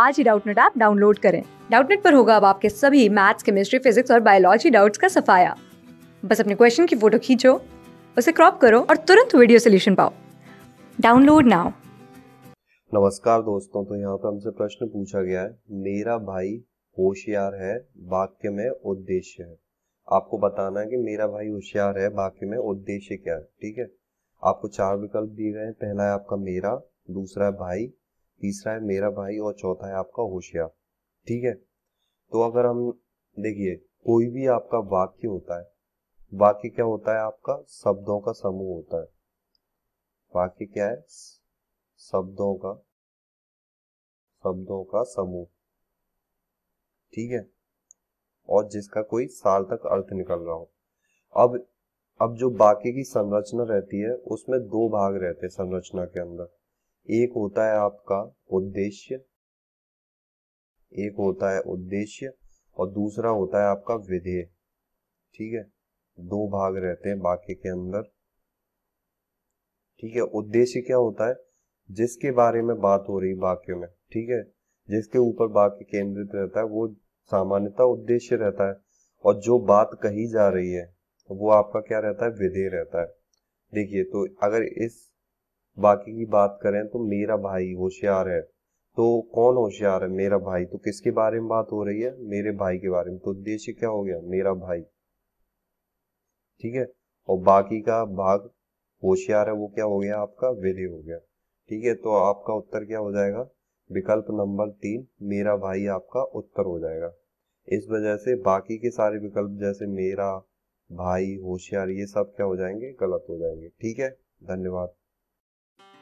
आज ही Doubtnut app download करें डाउटनेट पर होगा अब आपके सभी मैथ्स केमिस्ट्री फिजिक्स और बायोलॉजी डाउट्स का सफाया बस अपने क्वेश्चन की फोटो खींचो उसे क्रॉप करो और तुरंत वीडियो सोल्यूशन पाओ डाउनलोड नाउ नमस्कार दोस्तों तो यहाँ पे हमसे प्रश्न पूछा गया है मेरा भाई होशियार है वाक्य में उद्देश्य है आपको बताना है कि मेरा भाई होशियार है वाक्य में उद्देश्य क्या है ठीक है आपको चार विकल्प दिए गए हैं पहला है आपका मेरा दूसरा है भाई तीसरा है मेरा भाई और चौथा है आपका होशियार ठीक है तो अगर हम देखिए कोई भी आपका वाक्य होता है वाक्य क्या होता है आपका शब्दों का समूह होता है वाक्य क्या है शब्दों का शब्दों का समूह ठीक है और जिसका कोई साल तक अर्थ निकल रहा हो अब अब जो बाकी की संरचना रहती है उसमें दो भाग रहते हैं संरचना के अंदर एक होता है आपका उद्देश्य एक होता है उद्देश्य और दूसरा होता है आपका विधेय ठीक है दो भाग रहते हैं वाक्य के अंदर ठीक है उद्देश्य क्या होता है जिसके बारे में बात हो रही वाक्य में ठीक है जिसके ऊपर वाक्य केंद्रित रहता है वो सामान्यतः उद्देश्य रहता है और जो बात कही जा रही है वो आपका क्या रहता है विधेय रहता है देखिए तो अगर इस बाकी की बात करें तो मेरा भाई होशियार है तो कौन होशियार है मेरा भाई तो किसके बारे में बात हो रही है मेरे भाई के बारे में तो उद्देश्य क्या हो गया मेरा भाई ठीक है और बाकी का भाग होशियार है वो क्या हो गया आपका विधि हो गया ठीक है तो आपका उत्तर क्या हो जाएगा विकल्प नंबर तीन मेरा भाई आपका उत्तर हो जाएगा इस वजह से बाकी के सारे विकल्प जैसे मेरा भाई होशियार ये सब क्या हो जाएंगे गलत हो जाएंगे ठीक है धन्यवाद